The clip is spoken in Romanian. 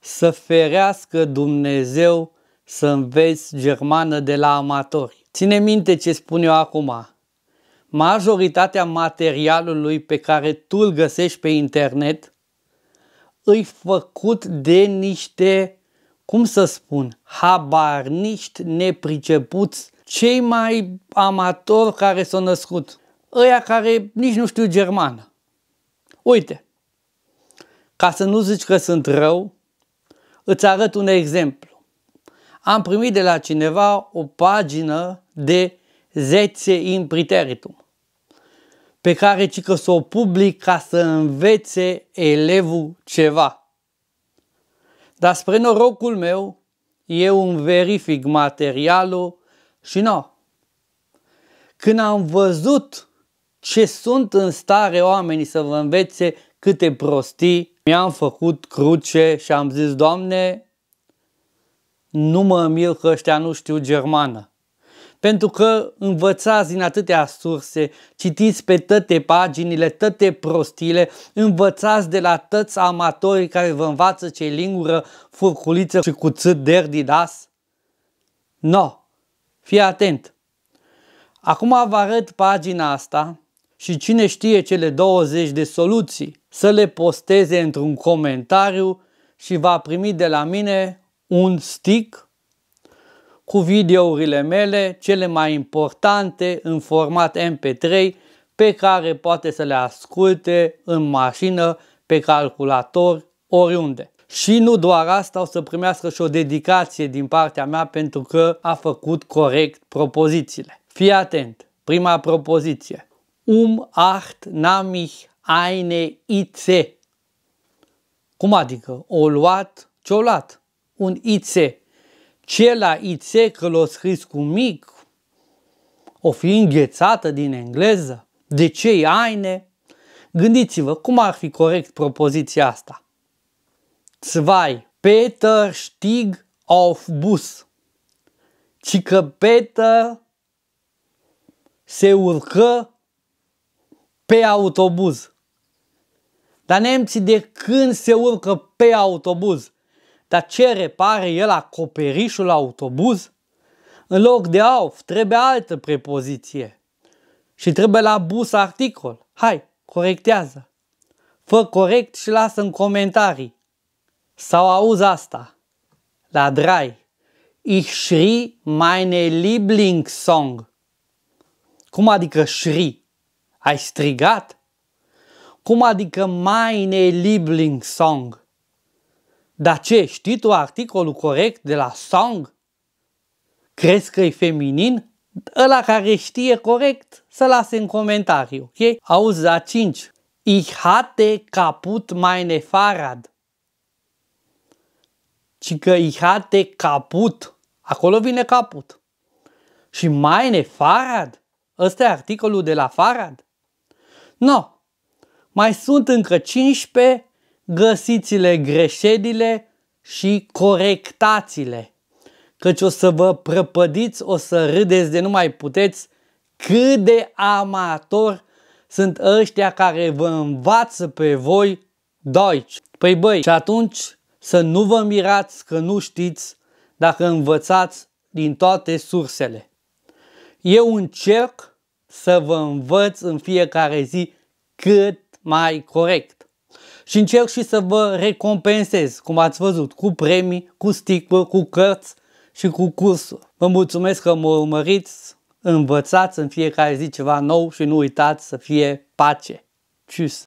să ferească Dumnezeu să înveți germană de la amatori. Ține minte ce spun eu acum. Majoritatea materialului pe care tu îl găsești pe internet îi făcut de niște, cum să spun, habarniști nepricepuți, cei mai amatori care s-au născut, ăia care nici nu știu germană. Uite, ca să nu zici că sunt rău, Îți arăt un exemplu. Am primit de la cineva o pagină de Zețe in pe care ci că să o public ca să învețe elevul ceva. Dar spre norocul meu, eu îmi verific materialul și nu. Când am văzut ce sunt în stare oamenii să vă învețe câte prostii mi-am făcut cruce și am zis, Doamne, nu mă mir că ăștia nu știu germană. Pentru că învățați din atâtea surse, citiți pe toate paginile, toate prostile, învățați de la toți amatorii care vă învață ce lingură, furculiță și cuțât derdidas. No, fii atent! Acum vă arăt pagina asta și cine știe cele 20 de soluții, să le posteze într-un comentariu și va primi de la mine un stick cu videourile mele cele mai importante în format MP3 pe care poate să le asculte în mașină, pe calculator, oriunde. Și nu doar asta, o să primească și o dedicație din partea mea pentru că a făcut corect propozițiile. Fii atent! Prima propoziție. Um acht nahm ich eine Itze. Cum adică? O luat, ce-o luat? Un Itze. Ce la Itze că l-o scris cu mic? O fi înghețată din engleză? De ce aine? Gândiți-vă, cum ar fi corect propoziția asta? Zwei, Peter stieg auf bus. Ci că Peter se urcă pe autobuz. Dar nemții de când se urcă pe autobuz? Dar ce repare el acoperișul autobuz? În loc de auf trebuie altă prepoziție. Și trebuie la bus articol. Hai, corectează. Fă corect și lasă în comentarii. Sau auzi asta. La drai. Ich schrie meine Lieblingssong. Cum adică schrie? Ai strigat? Cum adică Meine Liebling Song? Dar ce, știi tu articolul corect de la song? Crezi că e feminin? Ăla care știe corect să lase în comentariu, ok? Auzi a 5. Ich hatte caput meine Fahrrad. Ci că ich hatte caput. Acolo vine caput. Și meine Fahrrad. Ăsta e articolul de la Fahrrad. No, mai sunt încă 15, găsiți-le greșelile și corectați-le, căci o să vă prăpădiți, o să râdeți de nu mai puteți cât de amator sunt ăștia care vă învață pe voi Deutsch. Păi băi, și atunci să nu vă mirați că nu știți dacă învățați din toate sursele. Eu încerc să vă învăț în fiecare zi cât mai corect. Și încerc și să vă recompensez, cum ați văzut, cu premii, cu sticlă, cu cărți și cu cursuri. Vă mulțumesc că mă urmăriți, învățați în fiecare zi ceva nou și nu uitați să fie pace. Tschüss!